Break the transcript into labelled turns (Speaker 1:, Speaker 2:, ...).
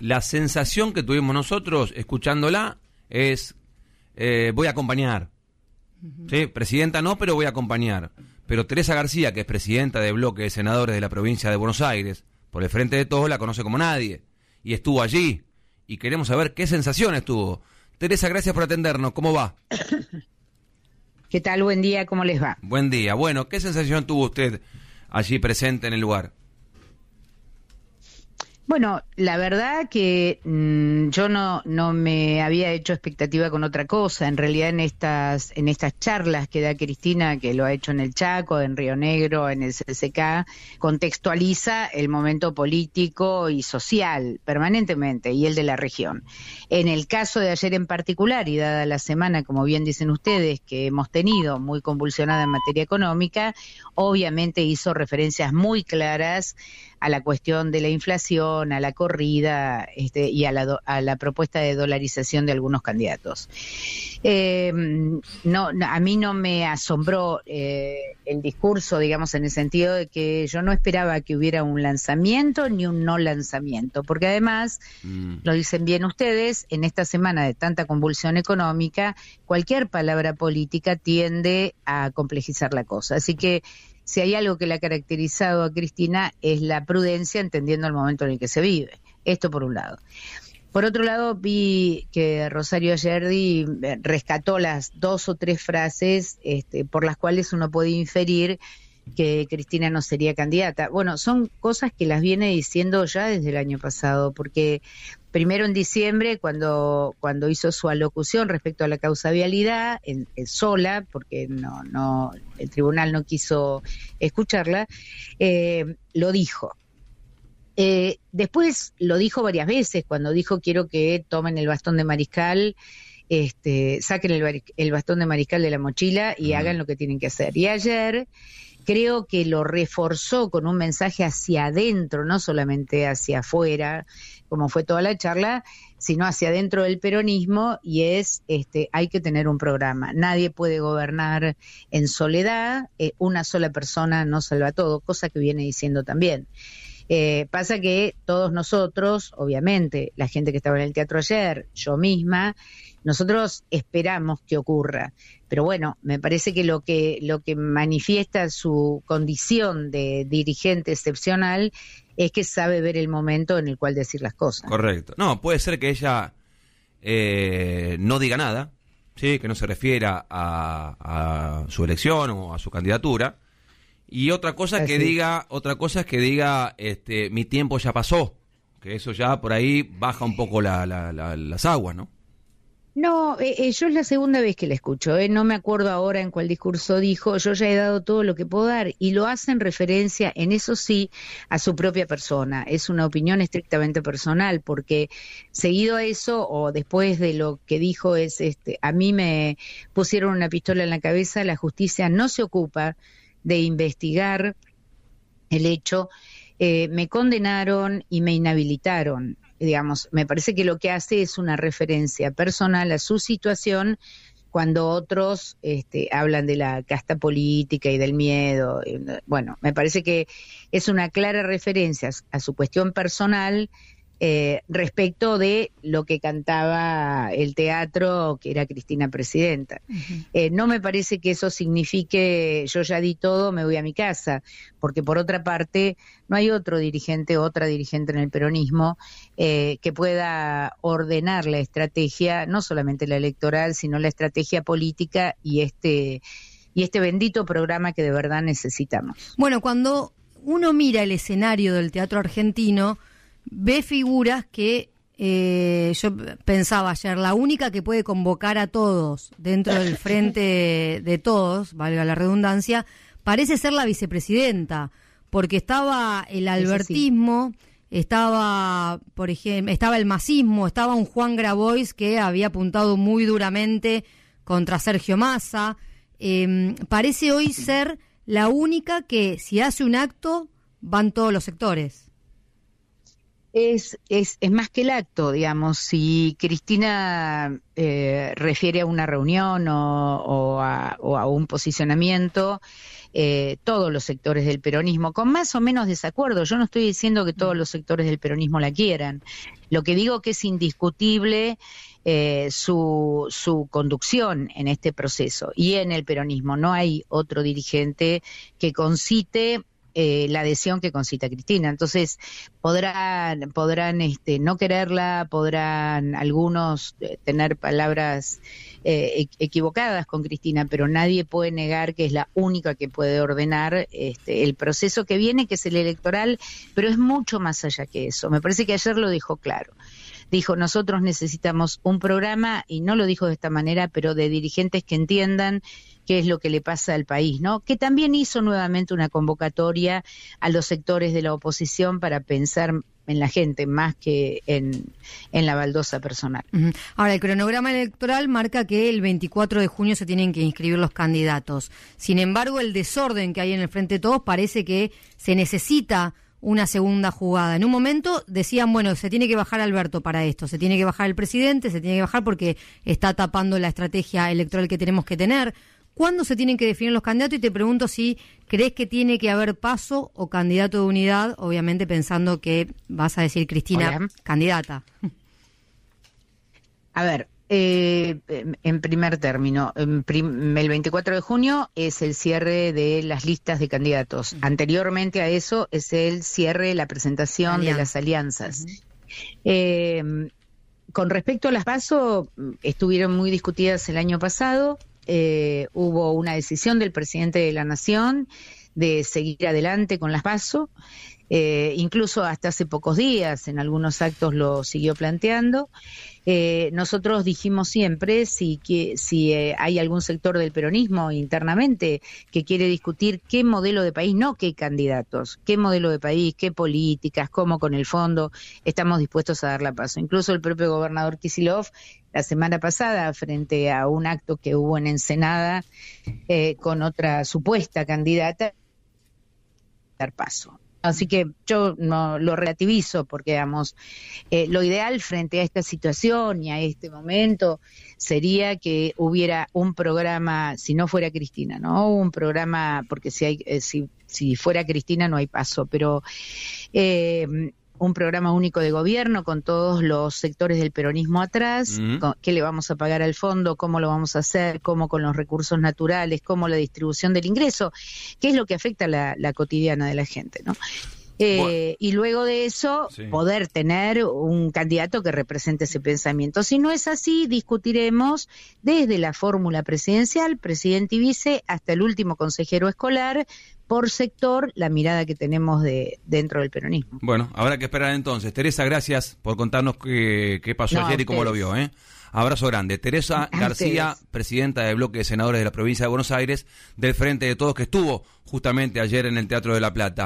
Speaker 1: la sensación que tuvimos nosotros escuchándola es, eh, voy a acompañar. ¿Sí? Presidenta no, pero voy a acompañar. Pero Teresa García, que es presidenta de bloque de senadores de la provincia de Buenos Aires, por el frente de todos la conoce como nadie. Y estuvo allí. Y queremos saber qué sensación estuvo. Teresa, gracias por atendernos. ¿Cómo va?
Speaker 2: ¿Qué tal? Buen día. ¿Cómo les va?
Speaker 1: Buen día. Bueno, ¿qué sensación tuvo usted allí presente en el lugar?
Speaker 2: Bueno, la verdad que mm, yo no, no me había hecho expectativa con otra cosa. En realidad en estas, en estas charlas que da Cristina, que lo ha hecho en el Chaco, en Río Negro, en el CCK, contextualiza el momento político y social permanentemente y el de la región. En el caso de ayer en particular, y dada la semana, como bien dicen ustedes, que hemos tenido muy convulsionada en materia económica, obviamente hizo referencias muy claras a la cuestión de la inflación, a la corrida este, y a la, a la propuesta de dolarización de algunos candidatos. Eh, no, a mí no me asombró eh, el discurso, digamos, en el sentido de que yo no esperaba que hubiera un lanzamiento ni un no lanzamiento, porque además, mm. lo dicen bien ustedes, en esta semana de tanta convulsión económica, cualquier palabra política tiende a complejizar la cosa. Así que si hay algo que le ha caracterizado a Cristina es la prudencia entendiendo el momento en el que se vive. Esto por un lado. Por otro lado, vi que Rosario Ayerdi eh, rescató las dos o tres frases este, por las cuales uno puede inferir que Cristina no sería candidata. Bueno, son cosas que las viene diciendo ya desde el año pasado, porque primero en diciembre cuando, cuando hizo su alocución respecto a la causa en, sola, porque no, no, el tribunal no quiso escucharla, eh, lo dijo. Eh, después lo dijo varias veces, cuando dijo quiero que tomen el bastón de mariscal este, saquen el, bastón de mariscal de la mochila y hagan lo que tienen que hacer. Y ayer creo que lo reforzó con un mensaje hacia adentro, no solamente hacia afuera, como fue toda la charla, sino hacia adentro del peronismo y es este hay que tener un programa. Nadie puede gobernar en soledad, eh, una sola persona no salva todo, cosa que viene diciendo también. Eh, pasa que todos nosotros, obviamente, la gente que estaba en el teatro ayer, yo misma, nosotros esperamos que ocurra. Pero bueno, me parece que lo que, lo que manifiesta su condición de dirigente excepcional es que sabe ver el momento en el cual decir las cosas.
Speaker 1: Correcto. No, puede ser que ella eh, no diga nada, ¿sí? que no se refiera a, a su elección o a su candidatura, y otra cosa que diga, otra cosa es que diga, este, mi tiempo ya pasó, que eso ya por ahí baja un poco las aguas, ¿no?
Speaker 2: No, eh, eh, yo es la segunda vez que la escucho, eh, no me acuerdo ahora en cuál discurso dijo, yo ya he dado todo lo que puedo dar y lo hace en referencia, en eso sí, a su propia persona. Es una opinión estrictamente personal porque seguido a eso o después de lo que dijo es, este, a mí me pusieron una pistola en la cabeza, la justicia no se ocupa de investigar el hecho, eh, me condenaron y me inhabilitaron. Digamos, me parece que lo que hace es una referencia personal a su situación cuando otros este, hablan de la casta política y del miedo. Bueno, me parece que es una clara referencia a su cuestión personal eh, respecto de lo que cantaba el teatro, que era Cristina Presidenta. Eh, no me parece que eso signifique yo ya di todo, me voy a mi casa, porque por otra parte no hay otro dirigente, otra dirigente en el peronismo eh, que pueda ordenar la estrategia, no solamente la electoral, sino la estrategia política y este y este bendito programa que de verdad necesitamos.
Speaker 3: Bueno, cuando uno mira el escenario del teatro argentino, ve figuras que eh, yo pensaba ayer, la única que puede convocar a todos dentro del frente de todos, valga la redundancia, parece ser la vicepresidenta, porque estaba el albertismo, estaba, por ejemplo, estaba el masismo, estaba un Juan Grabois que había apuntado muy duramente contra Sergio Massa. Em, parece hoy ser la única que si hace un acto van todos los sectores. Es, es, más que
Speaker 2: el acto, digamos. Si Cristina eh, refiere a una reunión o, o, a, un posicionamiento, eh, todos los sectores del peronismo, con más o menos desacuerdo, yo no estoy diciendo que todos los sectores del peronismo la quieran. Lo que digo que es indiscutible eh, su, su conducción en este proceso y en el peronismo. No hay otro dirigente que concite eh, la adhesión que concita Cristina. Entonces, podrán, podrán este, no quererla, podrán algunos eh, tener palabras eh, equivocadas con Cristina, pero nadie puede negar que es la única que puede ordenar este, el proceso que viene, que es el electoral, pero es mucho más allá que eso. Me parece que ayer lo dijo claro dijo, nosotros necesitamos un programa, y no lo dijo de esta manera, pero de dirigentes que entiendan qué es lo que le pasa al país, ¿no? Que también hizo nuevamente una convocatoria a los sectores de la oposición para pensar en la gente más que en,
Speaker 3: la baldosa personal. Ahora, el cronograma electoral marca que el 24 de junio se tienen que inscribir los candidatos. Sin embargo, el desorden que hay en el Frente de Todos parece que se necesita una segunda jugada. En un momento decían, bueno, se tiene que bajar Alberto para esto, se tiene que bajar el presidente, se tiene que bajar porque está tapando la estrategia electoral que tenemos que tener. ¿Cuándo se tienen que definir los candidatos? Y te pregunto si crees que tiene que haber paso o candidato de unidad, obviamente pensando que vas a decir Cristina, candidata.
Speaker 2: A ver, eh, en primer término, el 24 de junio es el cierre de las listas de candidatos. Anteriormente a eso es el cierre de la presentación de las alianzas. Eh, con respecto a las PASO, mm, estuvieron muy discutidas el año pasado. Eh, hubo una decisión del presidente de la Nación de seguir adelante con las pasos. Eh, incluso hasta hace pocos días en algunos actos lo siguió planteando. Eh, nosotros dijimos siempre, si, que, si eh, hay algún sector del peronismo internamente que quiere discutir qué modelo de país, no qué candidatos, qué modelo de país, qué políticas, cómo con el fondo, estamos dispuestos a dar la paso. Incluso el propio gobernador Kisilov la semana pasada frente a un acto que hubo en Ensenada con otra supuesta candidata, dar paso. Así que yo lo relativizo porque, digamos, eh, lo ideal frente a esta situación y a este momento sería que hubiera un programa, si no fuera Cristina, ¿no? Un programa, porque si, hay, eh, si, fuera Cristina no hay paso, pero eh, un programa único de gobierno con todos los sectores del peronismo atrás, mm. qué le vamos a pagar al fondo, cómo lo vamos a hacer, cómo con los recursos naturales, cómo la distribución del ingreso, qué es lo que afecta la, la cotidiana de la gente, ¿no? Eh, y luego de eso, poder tener un candidato que represente ese pensamiento. Si no es así, discutiremos desde la fórmula presidencial, presidente y vice, hasta el último consejero escolar, por sector, la mirada que tenemos de, dentro del peronismo.
Speaker 1: Bueno, habrá que esperar entonces. Teresa, gracias por contarnos qué, pasó ayer y cómo lo vio. ¿eh? Abrazo grande. Teresa García, presidenta del bloque de senadores de la provincia de Buenos Aires, del Frente de Todos, que estuvo justamente ayer en el Teatro de la Plata.